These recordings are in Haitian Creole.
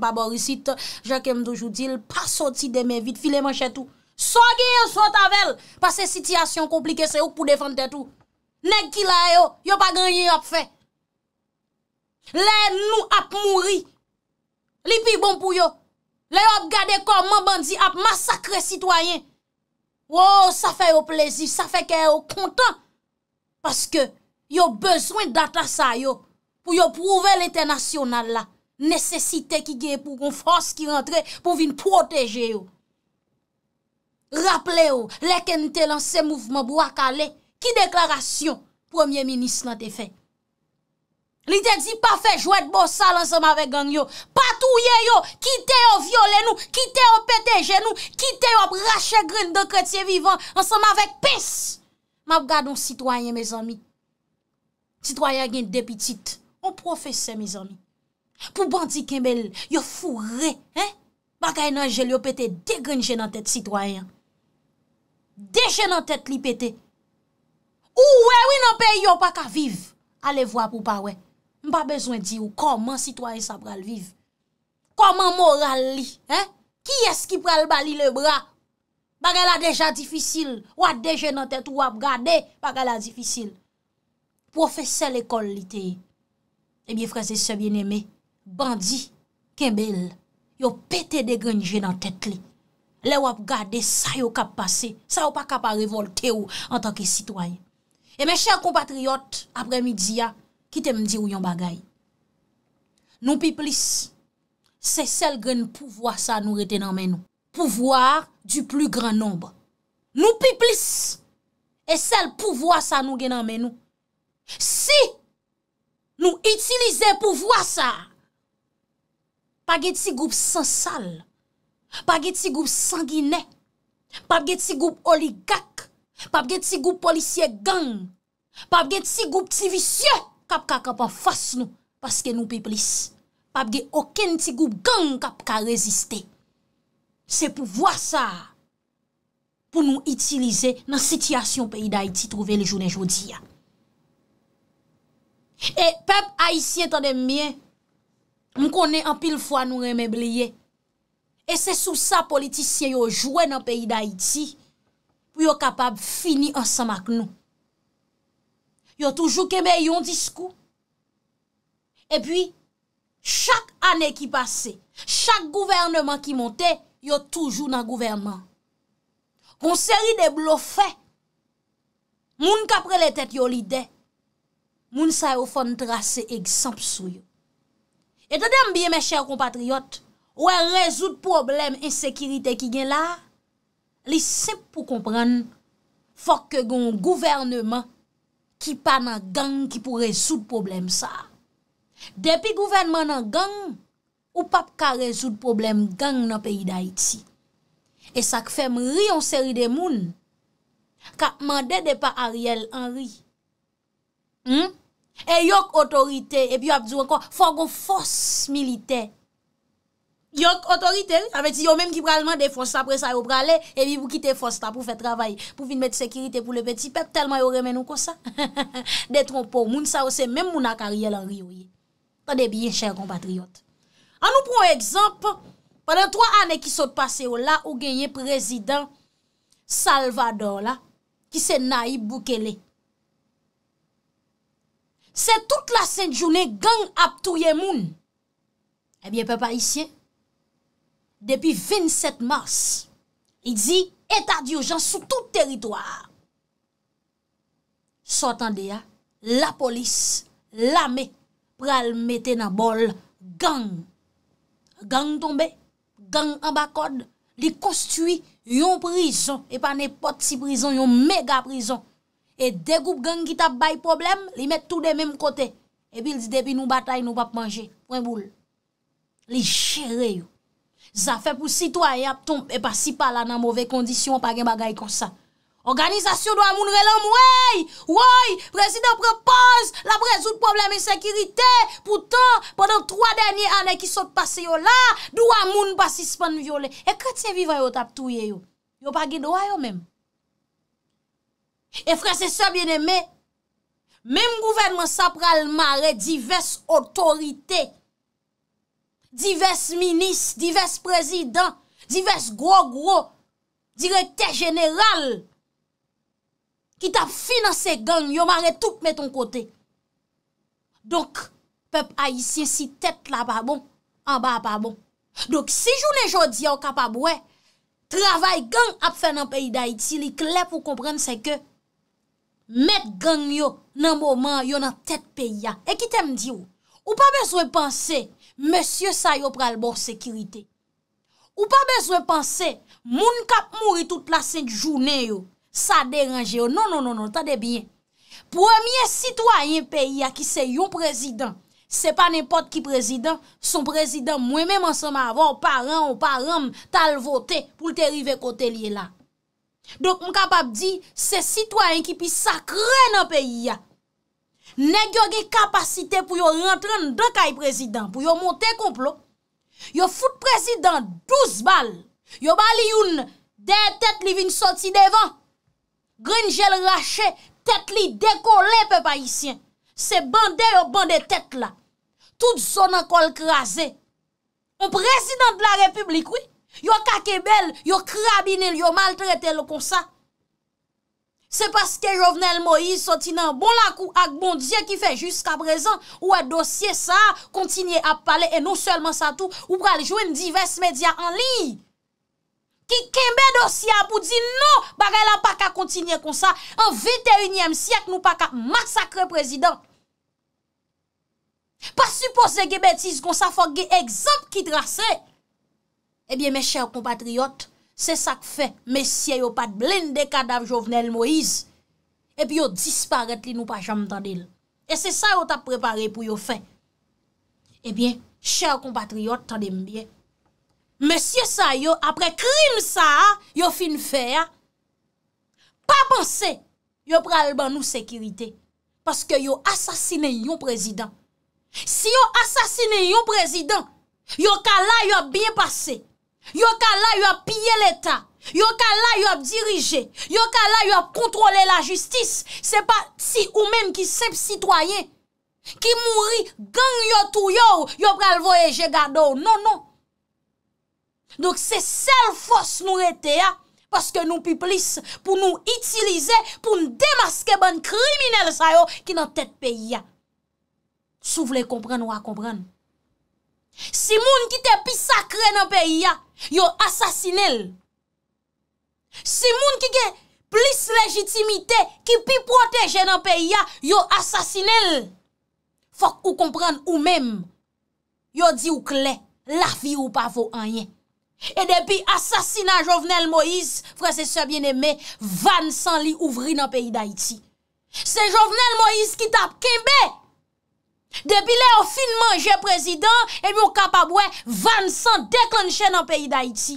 pa borisit, jakem dojou dil pa soti de men vit, fileman chetou so gen yon sot avel pa se sityasyon komplike se yon pou defante tou neg ki la yo, yon pa grenye yon ap fe le nou ap mouri li pi bon pou yo le yon ap gade kon man bandi ap masakre sitoyen wow, sa fe yon plezi, sa fe ke yon kontan paske yon bezwen data sa yo pou yon prouve l'internasyonal la Nesesite ki ge pou kon fos ki rentre pou vin proteje yo. Raple yo, leke nte lan se mouvman pou akale, ki deklarasyon, premier minis nan te fe. Li te di pafe, jwet bo sal ansanm avek gang yo. Patouye yo, kite yo viole nou, kite yo peteje nou, kite yo prache gril de kretye vivan, ansanm avek pis. Mab gade yon sitwayen, me zanmi. Sitwayen gen depitit. O profese, me zanmi. Pou bandi kemel, yo fure, he? Bakay nan jel yo pete degrenje nan tet sitwayan. Deje nan tet li pete. Ou we, we nan pe yo pa ka vive. Ale vwa pou pa we. Mpa bezwen di ou koman sitwayan sa pral vive. Koman moral li, he? Ki eski pral bali le bra? Bakay la deja difisil. Ou a deje nan tet ou ap gade, bakay la difisil. Profesele kol li te. E eh biye freze se bien eme. Bandi, kebel, yo pete de genje nan tete li. Le wap gade sa yo kap pase, sa yo pa kap a revolte ou an tanke sitwaye. E men chèr compatriot apre midi ya, kite mdi ou yon bagay. Nou pi plis, se sel gen pouvoa sa nou retenanmen nou. Pouvoa du plu gran nomba. Nou pi plis, e sel pouvoa sa nou genanmen nou. Si nou itilize pouvoa sa... pa ge tsi goup sansal, pa ge tsi goup sangine, pa ge tsi goup oligak, pa ge tsi goup polisye gang, pa ge tsi goup tsi visye, kap ka kap an fas nou, paske nou pe plis. Pa ge oken tsi goup gang kap ka reziste. Se pou vwa sa, pou nou itilize nan sityasyon pe iday ti trove le jounen jodi ya. E pep aisyen tan demye, Mwen konen an pil fwa nou remebleye. E se sou sa politisyen yo jwè nan peyi d'Haïti pou yo kapab fini ansan mak nou. Yo toujou keme yon diskou. E pi, chak anè ki pase, chak gouvernman ki monte, yo toujou nan gouvernman. Konseri de blofè, moun kapre le tèt yo lide, moun sa yo fon trase egzamp sou yo. Et adèm biye mè chèr kompatriot, ouè e rezout problem insekirite ki gen la, li sep pou kompran fòk ke goun gouvernman ki pa nan gang ki pou rezout problem sa. Depi gouvernman nan gang, ou pap ka rezout problem gang nan peyi da itsi. E sak fèm ri yon seri de moun, ka mandè de pa Ariel Henry. Hmm? E yok otorite, e bi yo abdou ankon, fon kon fos milite. Yok otorite, aveti yo menm ki pralman defons apre sa yo prale, e bi pou kite fos ta pou fe travay, pou fin met sekirite pou le peti pep, telman yo remen ou konsa. De tronpon, moun sa ou se menm moun ak a rye lan rye ou ye. Tande biye chen kon patriot. An nou pron ekzamp, padan 3 ane ki sot pase ou la, ou genye prezident Salvador la, ki se na i boukele. Se tout la sè jounè, gang ap touye moun. Ebyen pe pa isye, depi 27 mars, idzi, etat diogen sou tout teritoar. Sotan deya, la polis, la me, pral mette nan bol, gang. Gang tombe, gang ambakod, li kostuy yon prison, e pa ne pot si prison, yon mega prison. E de goup gangi tap bay problem, li met tou de mem kote. E bil di debi nou batay nou pap manje. Mwen boul. Li chere yo. Za fe pou sitwa e ap ton e pasipa la nan mouve kondisyon pa gen bagay kon sa. Organizasyon do a moun relem wey. Wey, prezident prepoz la prezout problem e sekirite. Poutan, pendant 3 denye ane ki sot pase yo la, do a moun pasispan viole. E kre tiye vivay yo tap touye yo. Yo pa gen do a yo mem. E fre se se biene me, mem gouvenman sa pral ma re divers otorite, divers minis, divers prezident, divers gro-gro, direkte general, ki ta finanse gang, yo ma re tout me ton kote. Donk, pep a yisi si tet la pa bon, an ba pa bon. Donk, si jounen jodi an ka pa boue, travay gang ap fè nan peyi da iti, li kle pou komprenn se ke Met gang yo nan mouman yo nan tet peya E ki tem diyo Ou pa bezwe panse Monsye sa yo pral bor sekirite Ou pa bezwe panse Moun kap mouri tout la senjoune yo Sa deranje yo Non non non, non ta de bien Premier sitwayen peya ki se yon prezident Se pa nepot ki prezident Son prezident mwen menman seman avon Paran ou param tal vote pou te rive kote liye la Dok m kapap di, se sitwoyen ki pi sakre nan peyi ya. Negyo ge kapasite pou yo rentren dan kay prezident, pou yo monte komplo. Yo foute prezident 12 bal. Yo bali yon, den tet li vin soti devan. Grinjel rache, tet li deko le pe pa isyen. Se bande yo bande tet la. Tout son an kol krasen. O prezident de la republikoui. Yo kakebel, yo krabinil, yo maltretel kon sa. Se paske jovenel Moïse soti nan bon lakou ak bon diye ki fe jiska prezan, ou a dosye sa, kontinye ap pale, e nou selman sa tou, ou pral joen divers medya an li. Ki kembe dosye ap ou di nou, bagay la pa ka kontinye kon sa. An 21e siyak nou pa ka masakre prezident. Pas supose ge betis kon sa, fok ge egzop ki trase. Ebyen eh men chèr kompatriot, se sak fe, mesye yo pat blende kadav jovenel Moïse, epi yo disparet li nou pa jam tan dil. E se sa yo tap prepare pou yo fe. Ebyen, eh chèr kompatriot, tan deme bie, mesye sa yo, apre krim sa, yo fin fe, pa pense, yo pral ban nou sekirite, paske yo asasine yon prezident. Si yo asasine yon prezident, yo ka la yo biye pase, Yo ka la yo ap pye l'Etat, yo ka la yo ap dirije, yo ka la yo ap kontrole la justis. Se pa ti ou men ki sep sitwaye, ki mouri, gang yo tou yo, yo pral voyeje gado, non, non. Donk se sel fos nou rete ya, paske nou pi plis, pou nou itilize, pou nou demaske ban kriminele sa yo ki nan tet pe ya. Sou vle kompren ou a kompren? Si moun ki te pi sakre nan peyi ya, yo asasine l. Si moun ki ke plis lejitimite, ki pi proteje nan peyi ya, yo asasine l. Fok ou kompran ou menm, yo di ou kle, la fi ou pa vo anyen. E depi asasina Jovenel Moïse, fransese bieneme, van san li ouvri nan peyi da iti. Se Jovenel Moïse ki tap kimbe? Depi le yo fin manje prezident, ebi yo kapabwe vansan dek lan chen nan peyi da iti.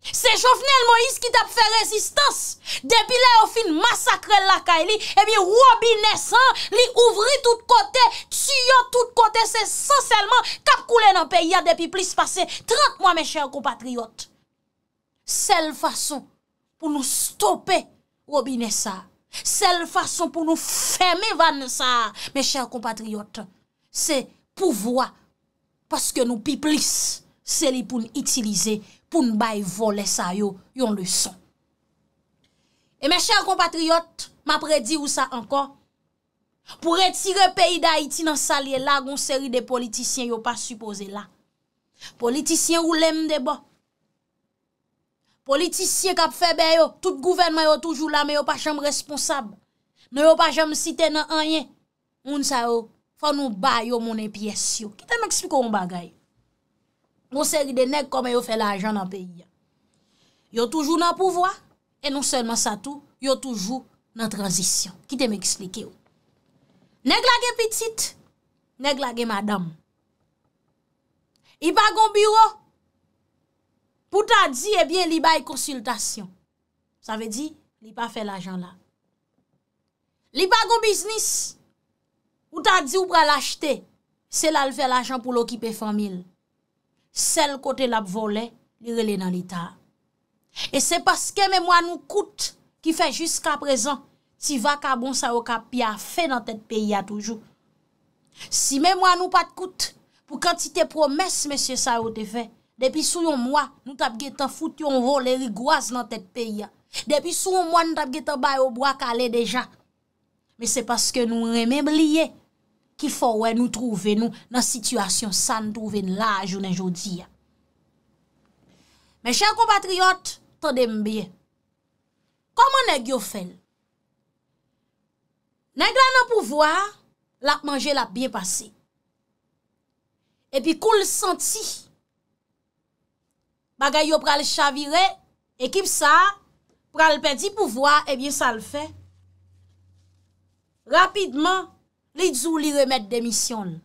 Se chofnel Moïse ki tap fè rezistans, depi le yo fin masakre lakay li, ebi wobi nesan li ouvri tout kote, tsyo tout kote, se sanselman kap koule nan peyi ya depi plis pase. Trat mwa me chen komatriot, sel fason pou nou stopè wobi nesan. Sel fason pou nou fèmè van sa, mè chèr kompatriyot, se pou vwa, paske nou pi plis, se li pou nou itilize, pou nou bay volè sa yo, yon le son. E mè chèr kompatriyot, mè apre di ou sa ankon, pou retire peyi da Haiti nan salye la, goun seri de politisyen yo pa suppose la. Politisyen ou lem de bon, politisiye kap febe yo, tout gouvenman yo toujou la, me yo pa chanm responsab, nou yo pa chanm site nan anye, moun sa yo, fwa nou bay yo mounen piyes yo. Kitè mè eksplikou m bagay? Moun se ride nek kome yo fe la ajan nan peyi. Yo toujou nan pouvoi, e nou selman sa tou, yo toujou nan tranzisyon. Kitè m eksplikou. Neg lage pitit, neg lage madame. I bagon biro, Pout an di, ebyen eh li bay konsultasyon. Sa ve di, li pa fe l'ajan la. Li pa go biznis. Pout an di ou pra l'achete, sel al fe l'ajan pou l'okipe fomil. Sel kote la p'vole, li rele nan l'ita. E se paske mè mwa nou koute ki fe jusqu'a prezan, si va ka bon sa o ka pi a fe nan tet pe ya toujou. Si mè mwa nou pat koute, pou kantite promes mè se sa o te fe, Depi sou yon mwa, nou tap ge ta foute yon vol e rigouaz nan tet peya. Depi sou yon mwa, nou tap ge ta baye obwa kale deja. Me se paske nou remebleye ki fawen nou trove nou nan sitwasyon san trove nou laj ou nan jodi ya. Me chan kompatriot, ta dembeye. Koman neg yo fen? Neg la nan pouvoa, la ap manje la ap bien pase. E pi kou l senti. Bagay yo pral chavire, ekip sa, pral pedi pou vwa, ebyen eh sa l fe. Rapidman, li djou li remet demisyon.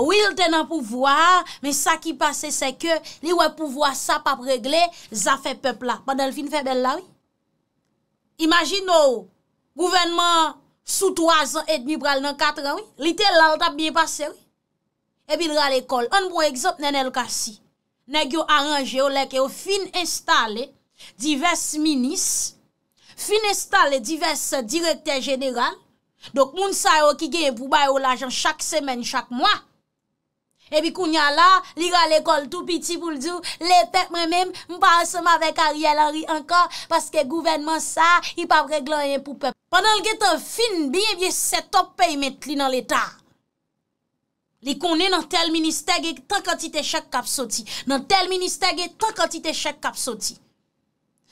Ou il ten an pou vwa, men sa ki pase se ke li wè pou vwa sa pap regle, za fe pepla, pa del fin fe bel la wè. Imagin nou, gouvenman sou 3 an et mi pral nan 4 an wè, li tel lal tap byen pase wè, ebyen lal ekol. An pou bon ekzop nen el kasi. Nèk yo aranje yo lèk yo fin installe divers minis, fin installe divers direkter general, dok moun sa yo ki genye pou baye yo l'ajan chak semen, chak mwa. Ebi kou nyan la, li ra l'ekol tout piti pou l'dou, lè pep mwen mèm, mou pa anseman vek Ariel Henry anka, paske gouvenman sa, i pap reglan yon pou pep. Pendan l'geto fin bi, ebi se top pay met li nan l'etat. Li konè nan tel minister ge tan kantite chèk kapsoti. Nan tel minister ge tan kantite chèk kapsoti.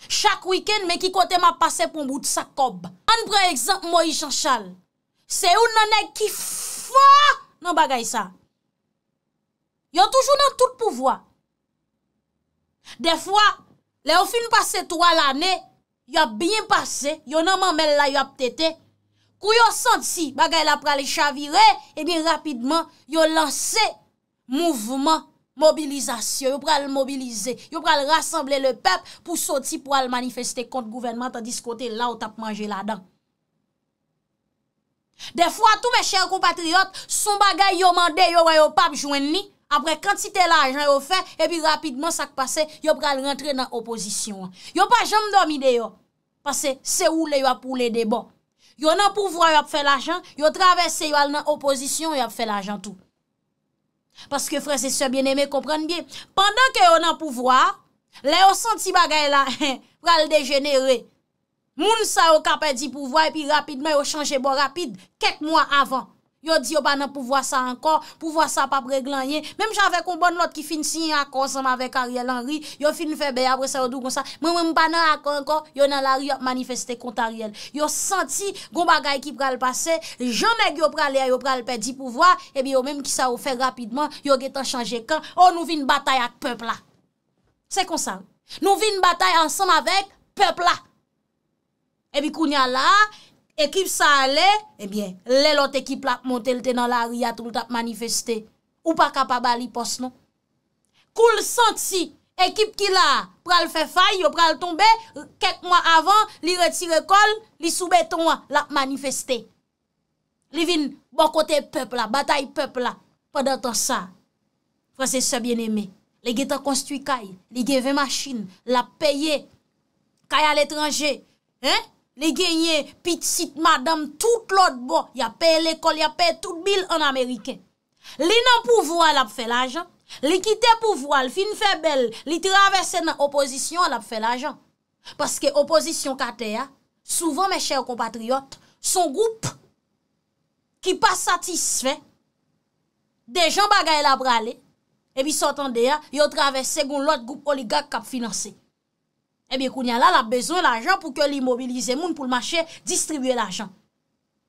Chak wikèn men ki kote ma pase pou mbout sa kob. An pre ekzant moi jan chal. Se ou nan ek ki fwa nan bagay sa. Yo toujou nan tout pouvoa. De fwa, le ou fin pase tou al anè, yo ap bien pase, yo nan mamel la yo ap tete, kou yo santi bagay la pral chavire, e eh bin rapidman yo lansi mouvment mobilizasyon, yo pral mobilize, yo pral rassemble le pep pou soti pou al manifeste kont gouvernement tandis kote la ou tap manje la dan. De fwa tou me chen kompatriot, son bagay yo mande yo wè yo pap jwen ni, apre kantite la ajan yo fe, e bin rapidman sak pase, yo pral rentre nan oposisyon. Yo pa jom domi de yo, pase se ou le yo apou le debon. Yo nan pouvwa yo ap fè la jan, yo travesse yo al nan oposisyon yo ap fè la jan tou. Paske fran se sè bien eme, komprende bien. Pendan ke yo nan pouvwa, le yo senti bagay la, fran le dejenere. Moun sa yo kapè di pouvwa, epi rapidman yo chanje bo rapid, ket mwa avan. Yo di yo banan pou vwa sa ankon, pou vwa sa pa preglanyen. Mem javè kon bon lot ki fin si yon akonsan ma vek Ariel Henry, yo fin fe be apre sa yo dou kon sa. Men mem banan akon ankon, yo nan la manifestè kont Ariel. Yo santi kon bagay ki pral pase, jomek yo pral le a, yo pral pe di pou vwa, e bi yo menm ki sa ou fe rapidman, yo getan chanje kan, ou oh, nou vi n batay ak pepla. Se kon sa? Nou vi n batay ansan ma vek pepla. E bi koun ya la, Ekip sa ale, ebyen, le lot ekip la ap monte lte nan la riyat ou lta ap manifeste. Ou pa kapaba li pos non. Koul santi, ekip ki la, pral fe fay yo, pral tombe, kek mwa avan, li reti rekol, li soube tonwa, la ap manifeste. Li vin bon kote pep la, batay pep la. Padat an sa, franse se bien eme. Li ge ta konstui kay, li ge ve machine, la peye. Kay al etranje, hein? Li genye pit sit madam tout lot bo, ya pe l'ekol, ya pe tout bil an Ameriken. Li nan pouvoil ap fe lajan, li kite pouvoil fin febel, li travesse nan opozisyon ap fe lajan. Paske opozisyon kate ya, souvan me chèr compatriot, son goup ki pa satisfe, de jan bagay la brale, e bi sotande ya, yo travesse goun lot goup oligak kap finanse. Ebi kounya la, la ap bezon l'ajan pou ke li mobilize moun pou l'mache distribuye l'ajan.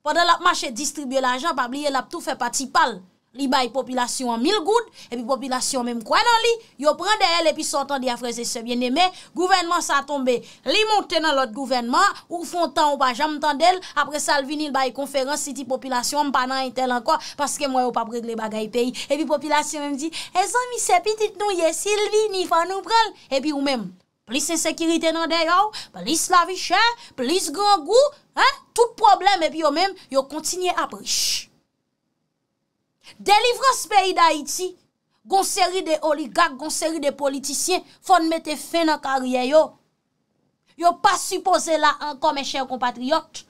Pwede l'ap mache distribuye l'ajan, pabliye la ap toufe pati pal. Li baye populasyon mil goud, epi populasyon menm kwa nan li, yo pran de el epi son tan di afreze se bien neme, gouvenman sa tombe. Li monte nan lot gouvenman, ou fon tan ou pa janm tan del, apre sa alvini l baye konferans, si ti populasyon mpa nan etel an kwa, paske mwen yo pa pregle bagay peyi. Epi populasyon menm di, e eh, zon mi se pitit nou ye silvi ni fan nou pral, epi ou menm. Plis ensekiritè nan de yaw, plis lavi chè, plis gran gou, tout problem, epi yo men, yo kontinye apri. Delivras peyi da iti, gonseri de oligak, gonseri de politisyen, fon mette fè nan kariye yo. Yo pa suppose la an, kon men chè yon compatriot.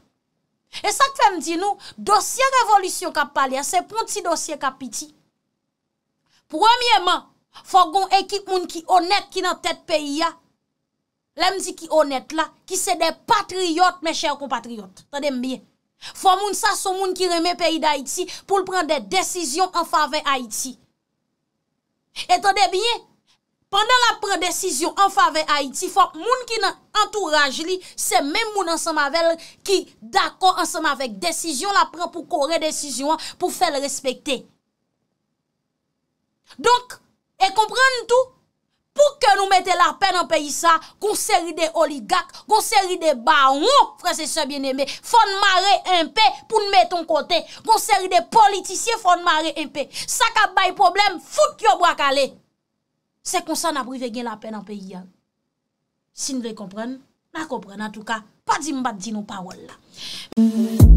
E sak fèm di nou, dosye revolutyon kap pali, se pon ti dosye kap piti. Premiyèman, fon gon ekik moun ki onèk ki nan tèt peyi ya, La m di ki onet la, ki se de patriyot me chèr ko patriyot. Tade m biye. Fwa moun sa son moun ki reme peyi da Haiti pou l pren de desisyon an fave Haiti. E tade biye. Pendan la pren desisyon an fave Haiti, fwa moun ki nan entouraj li, se men moun an semavel ki dako an semavel. Desisyon la pren pou kore desisyon an pou fèl respekte. Donk, e kompren tout. Pou ke nou mette la pen an peyi sa, kon seri de oligak, kon seri de baron, fwese se bieneme, fon mare enpe pou nou metton kote, kon seri de politisye fon mare enpe. Sa ka bay problem, foute yo brakale. Se kon sa nan prive gen la pen an peyi ya. Sin vey kompren, nan kompren an touka, pa di mbat di nou parol la.